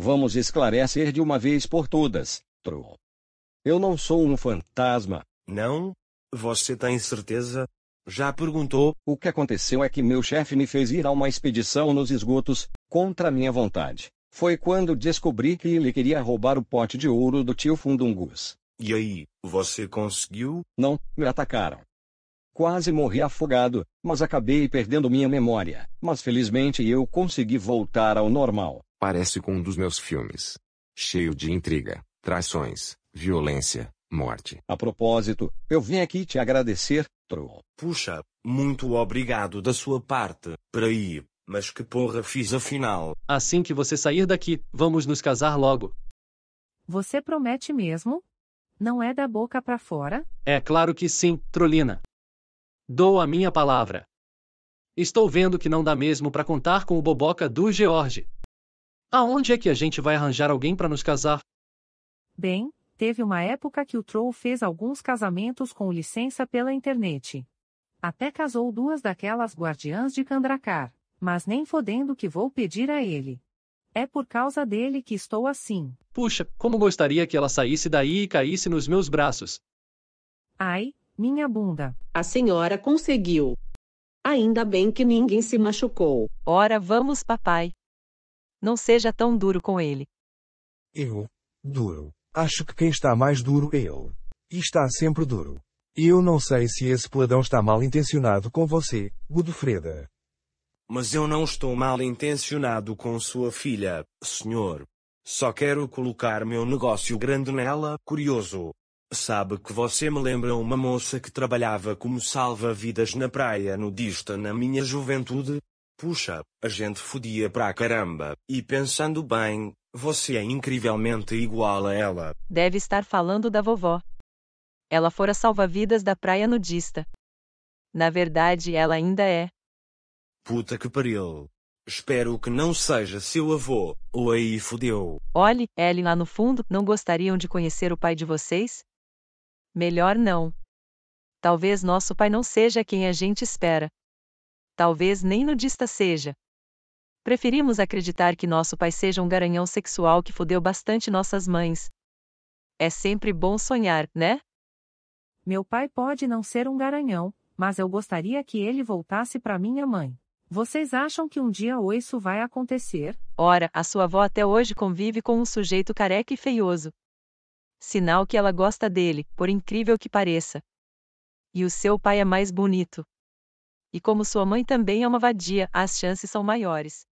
Vamos esclarecer de uma vez por todas, Tru. Eu não sou um fantasma. Não? Você tem tá certeza? Já perguntou? O que aconteceu é que meu chefe me fez ir a uma expedição nos esgotos, contra minha vontade. Foi quando descobri que ele queria roubar o pote de ouro do tio Fundungus. E aí, você conseguiu? Não, me atacaram. Quase morri afogado, mas acabei perdendo minha memória. Mas felizmente eu consegui voltar ao normal. Parece com um dos meus filmes. Cheio de intriga, traições, violência, morte. A propósito, eu vim aqui te agradecer, Troll. Puxa, muito obrigado da sua parte. Peraí, mas que porra fiz afinal? Assim que você sair daqui, vamos nos casar logo. Você promete mesmo? Não é da boca para fora? É claro que sim, Trolina. Dou a minha palavra. Estou vendo que não dá mesmo para contar com o boboca do George. Aonde é que a gente vai arranjar alguém para nos casar? Bem, teve uma época que o Troll fez alguns casamentos com licença pela internet. Até casou duas daquelas guardiãs de Kandrakar. mas nem fodendo que vou pedir a ele. É por causa dele que estou assim. Puxa, como gostaria que ela saísse daí e caísse nos meus braços. Ai, minha bunda. A senhora conseguiu. Ainda bem que ninguém se machucou. Ora vamos, papai. Não seja tão duro com ele. Eu? Duro. Acho que quem está mais duro é ele. E está sempre duro. E eu não sei se esse peladão está mal intencionado com você, Godofreda. Mas eu não estou mal intencionado com sua filha, senhor. Só quero colocar meu negócio grande nela, curioso. Sabe que você me lembra uma moça que trabalhava como salva-vidas na praia nudista na minha juventude? Puxa, a gente fodia pra caramba, e pensando bem, você é incrivelmente igual a ela. Deve estar falando da vovó. Ela fora salva-vidas da praia nudista. Na verdade, ela ainda é. Puta que pariu. Espero que não seja seu avô, ou aí fodeu. Olhe, Ellie lá no fundo, não gostariam de conhecer o pai de vocês? Melhor não. Talvez nosso pai não seja quem a gente espera talvez nem nudista seja. Preferimos acreditar que nosso pai seja um garanhão sexual que fodeu bastante nossas mães. É sempre bom sonhar, né? Meu pai pode não ser um garanhão, mas eu gostaria que ele voltasse para minha mãe. Vocês acham que um dia isso vai acontecer? Ora, a sua avó até hoje convive com um sujeito careca e feioso. Sinal que ela gosta dele, por incrível que pareça. E o seu pai é mais bonito e como sua mãe também é uma vadia, as chances são maiores.